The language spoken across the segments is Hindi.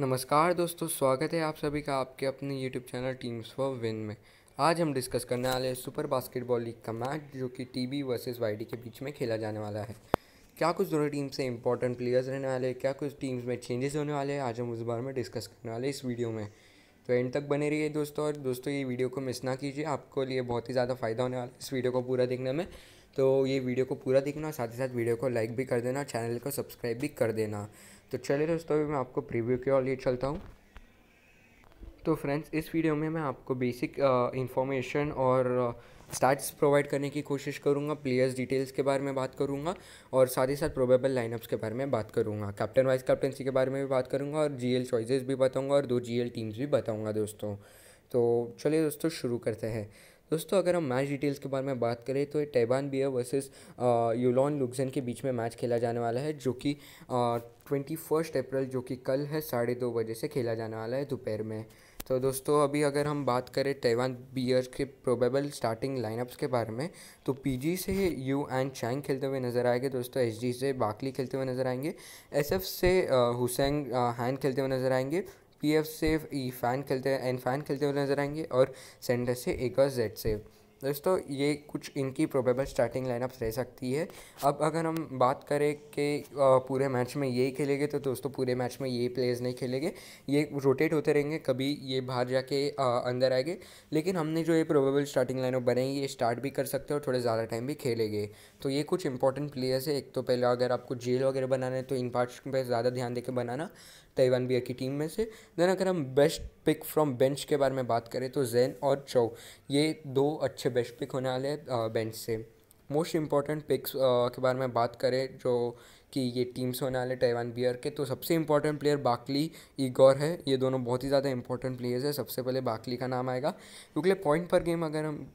नमस्कार दोस्तों स्वागत है आप सभी का आपके अपने YouTube channel teams for win में आज हम डिस्कस करने वाले हैं सुपर बास्केटबॉल लीग का मैच जो कि टी बी वर्सेज वाई के बीच में खेला जाने वाला है क्या कुछ दोनों टीम से इंपॉर्टेंट प्लेयर्स रहने वाले हैं क्या कुछ टीम्स में चेंजेस होने वाले हैं आज हम उस बारे में डिस्कस करने वाले इस वीडियो में तो एंड तक बने रहिए दोस्तों और दोस्तों ये वीडियो को मिस ना कीजिए आपको लिए बहुत ही ज़्यादा फ़ायदा होने वाला है इस वीडियो को पूरा देखने में तो ये वीडियो को पूरा देखना और साथ ही साथ वीडियो को लाइक भी कर देना चैनल को सब्सक्राइब भी कर देना तो चलिए दोस्तों अभी मैं आपको प्रीव्यू के और लिए चलता हूँ तो फ्रेंड्स इस वीडियो में मैं आपको बेसिक इन्फॉर्मेशन और स्टैट्स प्रोवाइड करने की कोशिश करूँगा प्लेयर्स डिटेल्स के बारे में बात करूँगा और साथ ही साथ प्रोबेबल लाइनअप्स के बारे में बात करूँगा कैप्टन वाइस कैप्टनसी के बारे में भी बात करूँगा और जी एल चॉइसेस भी बताऊँगा और दो जी एल टीम्स भी बताऊँगा दोस्तों तो चलिए दोस्तों शुरू करते हैं दोस्तों अगर हम मैच डिटेल्स के बारे में बात करें तो टैबान बियर वर्सेस यूलॉन लुगजन के बीच में मैच खेला जाने वाला है जो कि ट्वेंटी फर्स्ट अप्रैल जो कि कल है साढ़े दो बजे से खेला जाने वाला है दोपहर में तो दोस्तों अभी अगर हम बात करें टैवान बियर के प्रोबेबल स्टार्टिंग लाइनअप्स के बारे में तो पीजी से यू एंड चैंग खेलते हुए नज़र आएंगे दोस्तों एसजी से बाकली खेलते हुए नज़र आएंगे एसएफ से हुसैन हैन खेलते हुए नज़र आएंगे पी एफ़ से फैन खेलते एन फैन खेलते हुए नजर आएंगे और सेंटर से एक और जेड सेव दोस्तों ये कुछ इनकी प्रोबेबल स्टार्टिंग लाइनअप रह सकती है अब अगर हम बात करें कि पूरे मैच में ये खेलेंगे तो दोस्तों पूरे मैच में ये प्लेयर्स नहीं खेलेंगे ये रोटेट होते रहेंगे कभी ये बाहर जाके अंदर आएंगे लेकिन हमने जो ये प्रोबेबल स्टार्टिंग लाइनअप बनाई ये स्टार्ट भी कर सकते हैं और थोड़े ज़्यादा टाइम भी खेलेंगे तो ये कुछ इंपॉर्टेंट प्लेयर्स है एक तो पहले अगर आपको जेल वगैरह बनाना है तो इन पार्ट्स पर ज़्यादा ध्यान देकर बनाना तैवान बियर की टीम में से देन अगर हम बेस्ट पिक फ्रॉम बेंच के बारे में बात करें तो जैन और चौ ये दो अच्छे बेस्ट पिक होने वाले हैं बेंच से मोस्ट इम्पॉर्टेंट पिक्स के बारे में बात करें जो कि ये टीम्स होने वाले तैवान बियर के तो सबसे इम्पॉर्टेंट प्लेयर बाकली ईगोर है ये दोनों बहुत ही ज़्यादा इंपॉर्टेंट प्लेयर्स है सबसे पहले बाकली का नाम आएगा क्योंकि पॉइंट पर गेम अगर हम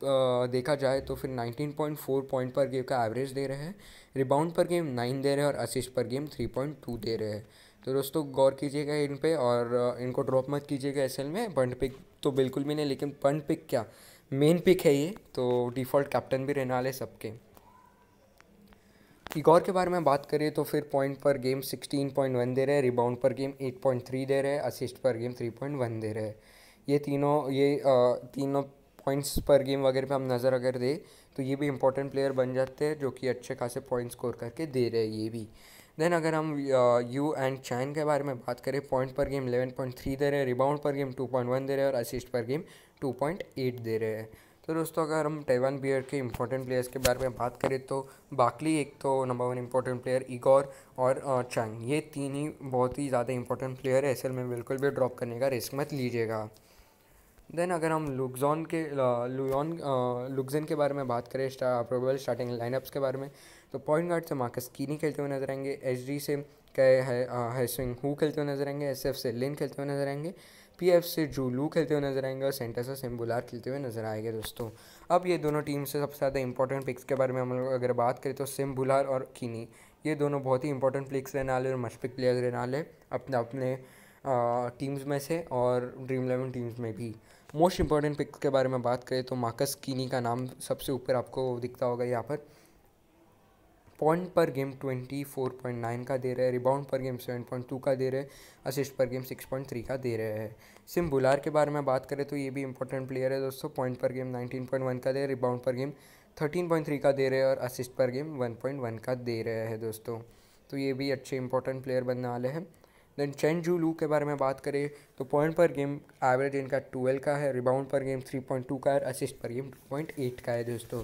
देखा जाए तो फिर नाइनटीन पॉइंट पर गेम का एवरेज दे रहे हैं रिबाउंड पर गेम नाइन दे रहे हैं और असिस्ट पर गेम टू दे रहे हैं तो दोस्तों गौर कीजिएगा इन पे और इनको ड्रॉप मत कीजिएगा एस में पंट पिक तो बिल्कुल भी नहीं लेकिन पंट पिक क्या मेन पिक है ये तो डिफ़ॉल्ट कैप्टन भी रहने वाले सबके इगोर के बारे में बात करें तो फिर पॉइंट पर गेम 16.1 दे रहे हैं रिबाउंड पर गेम 8.3 दे रहे हैं असिस्ट पर गेम 3.1 दे रहे हैं ये तीनों ये तीनों पॉइंट्स पर गेम वगैरह पे हम नज़र अगर दें तो ये भी इंपॉर्टेंट प्लेयर बन जाते हैं जो कि अच्छे खासे पॉइंट स्कोर करके दे रहे हैं ये भी देन अगर हम यू एंड चैन के बारे में बात करें पॉइंट पर गेम इलेवन पॉइंट थ्री दे रहे हैं रिबाउंड पर गेम टू पॉइंट वन दे रहे हैं और असिस्ट पर गेम टू पॉइंट एट दे रहे हैं तो दोस्तों अगर हम टेवन बियर के इंपॉर्टेंट प्लेयर्स के बारे में बात करें तो बाकली एक तो number one important player Igor और चैंग ये तीन ही बहुत ही ज़्यादा इंपॉर्टेंट प्लेयर है ऐसे में बिल्कुल भी ड्रॉप करने का रिस्क मत लीजिएगा देन अगर हम लुगजॉन के लुजॉन लुगजन के बारे में बात करें स्टा, प्रोबेबल स्टार्टिंग लाइनअप्स के बारे में तो पॉइंट गार्ड से मार्कस कीनी खेलते हुए नजर आएंगे एच से कह है स्विंग हु खेलते हुए नजर आएंगे एस से लिन खेलते हुए नजर आएंगे पी एफ से लू खेलते हुए नजर आएंगे और सेंटर से सिम्बुलार खेलते हुए नजर आएंगे दोस्तों अब ये दोनों टीम से सबसे ज़्यादा इंपॉर्टेंट पिक्स के बारे में हम लोग अगर बात करें तो सिम्बुलार और कीनी ये दोनों बहुत ही इंपॉर्टेंट प्लिक्स रहने वाले और मशफिक प्लेयर्स रहने वाले अपने अपने टीम्स में से और ड्रीम इलेवन टीम्स में भी मोस्ट इंपॉर्टेंट पिक्स के बारे में बात करें तो मार्कस कीनी का नाम सबसे ऊपर आपको दिखता होगा यहाँ पर पॉइंट पर game twenty four point nine का दे रहे हैं रिबाउंड पर गेम सेवन पॉइंट टू का दे रहे हैं असिस्ट पर गेम सिक्स पॉइंट थ्री का दे रहे हैं सिम बुलार के बारे में बात करें तो ये भी इंपॉर्टेंट प्लेयर है दोस्तों पॉइंट पर गेम पॉइंट वन का दे रहे रिबाउंड पर गेम थर्टीन पॉइंट थ्री का दे रहे हैं और असिस्ट पर गेम वन पॉइंट वन का दे रहे हैं दोस्तों तो ये भी अच्छे इंपॉर्टेंट प्लेयर बनने वाले हैं देन चैन जू लू के बारे में बात करें तो पॉइंट पर गेम एवरेज इनका ट्वेल्व का है रिबाउंड पर गेम थ्री पॉइंट टू का है असिस्ट पर गेम टू पॉइंट एट का है दोस्तों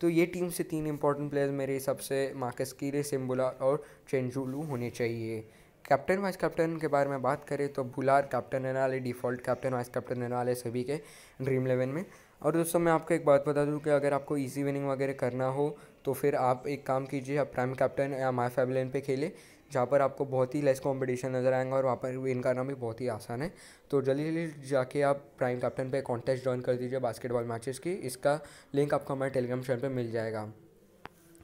तो ये टीम से तीन इंपॉर्टेंट प्लेयर्स मेरे हिसाब से मार्कस कीरे सिम्बुला और चेंजुलू होने चाहिए कैप्टन वाइस कैप्टन के बारे में बात करें तो भुलार कैप्टन रहने वाले डिफ़ॉल्ट कैप्टन वाइस कैप्टन रहने वाले सभी के ड्रीम इलेवन में और दोस्तों मैं आपको एक बात बता दूँ कि अगर आपको ईजी विनिंग वगैरह करना हो तो फिर आप एक काम कीजिए आप प्राइम कैप्टन या माई फैबलेन पे खेले जहाँ पर आपको बहुत ही लेस कंपटीशन नज़र आएगा और वहाँ पर विन करना भी बहुत ही आसान है तो जल्दी जल्दी जाके आप प्राइम कैप्टन पर कॉन्टेस्ट ज्वाइन कर दीजिए बास्केटबॉल मैचेज़ की इसका लिंक आपको हमारे टेलीग्राम चैनल पर मिल जाएगा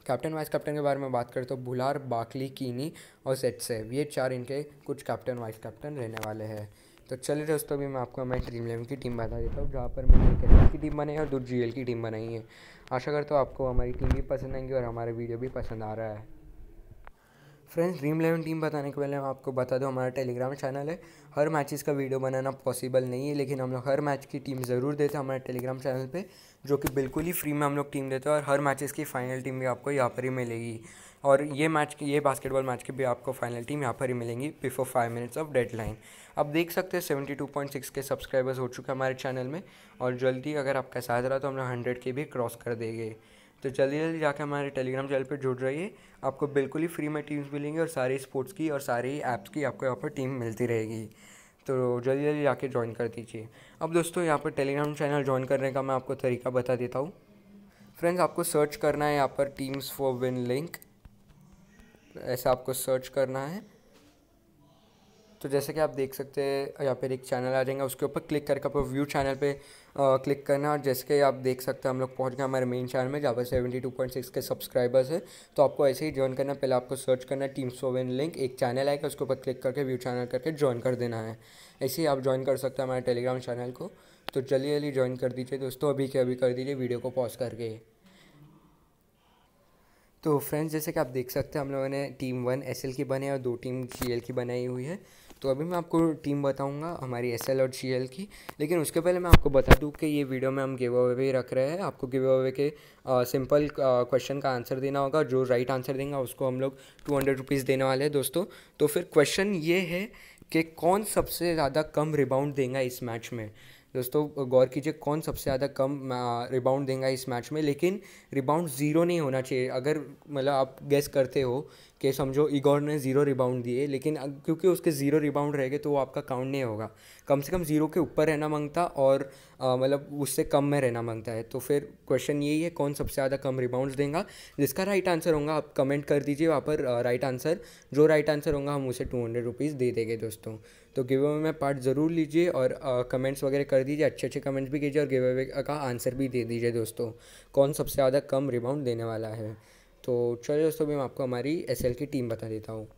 कैप्टन वाइस कैप्टन के बारे में बात करें तो भुलार बाकली कीनी और सेटसेव ये चार इनके कुछ कैप्टन वाइस कैप्टन रहने वाले हैं तो चले दोस्तों अभी मैं आपको मैं ड्रीम इलेवन की टीम बता देता हूँ जहाँ पर मैंने कैरेक्टर की टीम बनाई है और दो जी की टीम बनाई है आशा करता हूँ आपको हमारी टीम भी पसंद आएंगी और हमारा वीडियो भी पसंद आ रहा है फ्रेंड्स ड्रीम इलेवन टीम बताने के पहले हम आपको बता दूँ हमारा टेलीग्राम चैनल है हर मैचेस का वीडियो बनाना पॉसिबल नहीं है लेकिन हम लोग हर मैच की टीम ज़रूर देते हैं हमारे टेलीग्राम चैनल पे जो कि बिल्कुल ही फ्री में हम लोग टीम देते हैं और हर मैचेस की फाइनल टीम भी आपको यहाँ पर ही मिलेगी और ये मैच की ये बास्केटबॉल मैच की भी आपको फाइनल टीम यहाँ पर ही मिलेंगी before five minutes of deadline आप देख सकते हैं सेवेंटी टू पॉइंट सिक्स के सब्सक्राइबर्स हो चुके हैं हमारे चैनल में और जल्दी अगर आपका साथ रहा तो हम लोग हंड्रेड के भी क्रॉस कर देंगे तो जल्दी जल्दी जाकर हमारे टेलीग्राम चैनल पर जुड़ रहिए आपको बिल्कुल ही फ्री में टीम्स मिलेंगी और सारे स्पोर्ट्स की और सारी ऐप्स की आपको यहाँ पर टीम मिलती रहेगी तो जल्दी जल्दी जाके ज्वाइन कर दीजिए अब दोस्तों यहाँ पर टेलीग्राम चैनल ज्वाइन करने का मैं आपको तरीका बता देता हूँ फ्रेंड्स आपको सर्च करना है यहाँ पर टीम्स फॉर विन लिंक ऐसा आपको सर्च करना है तो जैसे कि आप देख सकते हैं यहाँ पर एक चैनल आ जाएगा उसके ऊपर क्लिक करके आप व्यू चैनल पे क्लिक करना और जैसे कि आप देख सकते हैं हम लोग पहुँच गए हमारे मेन चैनल में जहाँ पर सेवेंटी टू पॉइंट सिक्स के सब्सक्राइबर्स है तो आपको ऐसे ही ज्वाइन करना पहले आपको सर्च करना टीम सोवेन लिंक एक चैनल आएगा उसके ऊपर क्लिक करके व्यू चैनल करके ज्वाइन कर देना है ऐसे ही आप ज्वाइन कर सकते हैं हमारे टेलीग्राम चैनल को तो जल्दी जल्दी ज्वाइन कर दीजिए दोस्तों अभी के अभी कर दीजिए वीडियो को पॉज करके तो फ्रेंड्स जैसे कि आप देख सकते हैं हम लोगों ने टीम वन एस की बनाई और दो टीम जी की बनाई हुई है तो अभी मैं आपको टीम बताऊंगा हमारी एस और सी की लेकिन उसके पहले मैं आपको बता दूँ कि ये वीडियो में हम गिव अवे भी रख रहे हैं आपको गिव अवे के सिंपल क्वेश्चन का आंसर देना होगा जो राइट आंसर देंगे उसको हम लोग टू हंड्रेड रुपीज़ देने वाले हैं दोस्तों तो फिर क्वेश्चन ये है कि कौन सबसे ज़्यादा कम रिबाउंड देंगे इस मैच में दोस्तों गौर कीजिए कौन सबसे ज़्यादा कम रिबाउंड देंगे इस मैच में लेकिन रिबाउंड ज़ीरो नहीं होना चाहिए अगर मतलब आप गेस करते हो कि समझो इगोर ने ज़ीरो रिबाउंड दिए लेकिन क्योंकि उसके ज़ीरो रिबाउंड रहेंगे तो वो आपका काउंट नहीं होगा कम से कम ज़ीरो के ऊपर रहना मांगता और मतलब उससे कम में रहना मांगता है तो फिर क्वेश्चन यही है कौन सबसे ज़्यादा कम रिबाउंड देगा जिसका राइट आंसर होगा आप कमेंट कर दीजिए वहाँ पर राइट आंसर जो राइट आंसर होगा हम उसे टू हंड्रेड रुपीज़ दे देंगे दोस्तों तो गिव अवे में पार्ट ज़रूर लीजिए और कमेंट्स वगैरह कर दीजिए अच्छे अच्छे कमेंट्स भी कीजिए और गिव अवे का आंसर भी दे दीजिए दोस्तों कौन सबसे ज़्यादा कम रिबाउंड देने वाला है तो चलो दोस्तों मैं आपको हमारी एस की टीम बता देता हूँ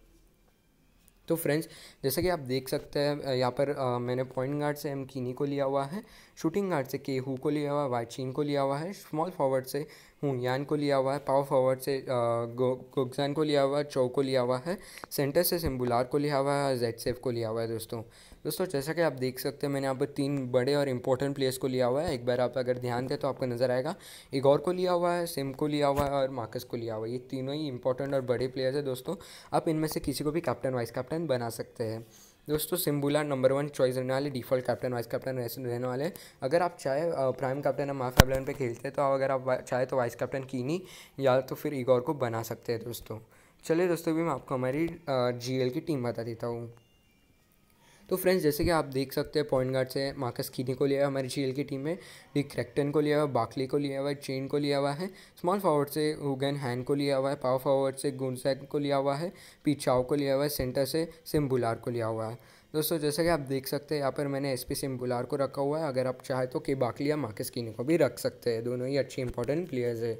तो फ्रेंड्स जैसा कि आप देख सकते हैं यहाँ पर आ, मैंने पॉइंट गार्ड से एम कीनी को लिया हुआ है शूटिंग गार्ड से के हु को लिया हुआ है चीन को लिया हुआ है स्मॉल फॉरवर्ड से यान को लिया हुआ है पावर फॉरवर्ड से गोगजान को लिया हुआ है चौ को लिया हुआ है सेंटर से सिम्बुलार को लिया हुआ है जेड सेफ को लिया हुआ है दोस्तों दोस्तों जैसा कि आप देख सकते हैं मैंने यहाँ पर तीन बड़े और इंपॉर्टेंट प्लेयर्स को लिया हुआ है एक बार आप अगर ध्यान दें तो आपको नजर आएगा इगोर को लिया हुआ है सिम को लिया हुआ है और मार्कस को लिया हुआ है ये तीनों ही इंपॉर्टेंट और बड़े प्लेयर्स है दोस्तों आप इनमें से किसी को भी कैप्टन वाइस कैप्टन बना सकते हैं दोस्तों सिम्बुला नंबर वन चॉइस रहने वाले डिफॉल्ट कैप्टन वाइस कैप्टन रहने वाले हैं अगर आप चाहे प्राइम कैप्टन या माफ कैप्टन पे खेलते हैं तो अगर आप चाहे तो वाइस कैप्टन कीनी या तो फिर इगोर को बना सकते हैं दोस्तों चलिए दोस्तों भी मैं आपको हमारी जी की टीम बता देता हूँ तो फ्रेंड्स जैसे कि आप देख सकते हैं पॉइंट गार्ड से मार्कस कीने को लिया हुआ हमारी जी की टीम में डी क्रैक्टन को लिया हुआ बाकली को लिया हुआ है चेन को लिया हुआ है स्मॉल फॉरवर्ड से हुगन हैंड को लिया हुआ है पावर फॉरवर्ड से गुनसैक को लिया हुआ है पीछाओ को लिया हुआ है सेंटर से सिम्बुलार को लिया हुआ है दोस्तों जैसे कि आप देख सकते हैं यहाँ पर मैंने एस पी सिम्बुलार को रखा हुआ है अगर आप चाहे तो के बाकली या मार्कस कीने को भी रख सकते हैं दोनों ही अच्छे इंपॉर्टेंट प्लेयर्स है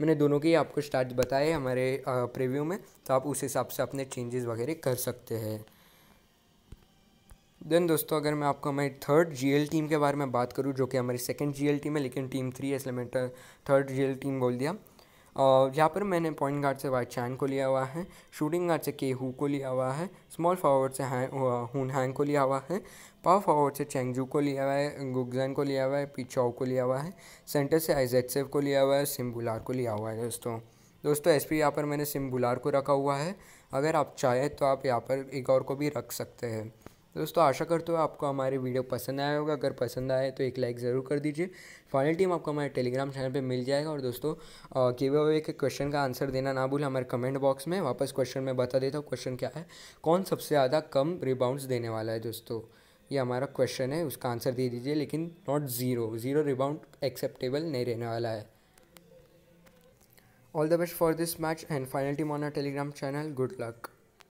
मैंने दोनों के आपको स्टार्ट बताए हमारे प्रीव्यू में तो आप उस हिसाब से अपने चेंजेस वगैरह कर सकते हैं देन दोस्तों अगर मैं आपको हमारी थर्ड जीएल टीम के बारे में बात करूँ जो कि हमारी सेकेंड जीएल टीम है लेकिन टीम थ्री है इसलिए मैं थर्ड जीएल टीम बोल दिया और यहाँ पर मैंने पॉइंट गार्ड से वाई चैन को लिया हुआ है शूटिंग गार्ड से के हु को लिया हुआ है स्मॉल फॉरवर्ड से हुन हैंग को लिया हुआ है पावर फॉरवर्ड से चेंगजू को लिया हुआ है गुगजैन को लिया हुआ है पिचाओ को लिया हुआ है सेंटर से सेव को लिया हुआ है सिम्बुलार को लिया हुआ है दोस्तों दोस्तों एस पी यहाँ पर मैंने सिम्बुलार को रखा हुआ है अगर आप चाहें तो आप यहाँ पर एक और को भी रख सकते हैं तो दोस्तों आशा करते हो आपको हमारे वीडियो पसंद आया होगा अगर पसंद आए तो एक लाइक ज़रूर कर दीजिए फाइनल टीम आपको हमारे टेलीग्राम चैनल पर मिल जाएगा और दोस्तों वे वे के क्वेश्चन का आंसर देना ना भूल हमारे कमेंट बॉक्स में वापस क्वेश्चन में बता देता हूँ क्वेश्चन क्या है कौन सबसे ज़्यादा कम रिबाउंड्स देने वाला है दोस्तों ये हमारा क्वेश्चन है उसका आंसर दे दीजिए लेकिन not zero zero rebound acceptable नहीं रहने वाला है all the best for this match and final team on our Telegram channel good luck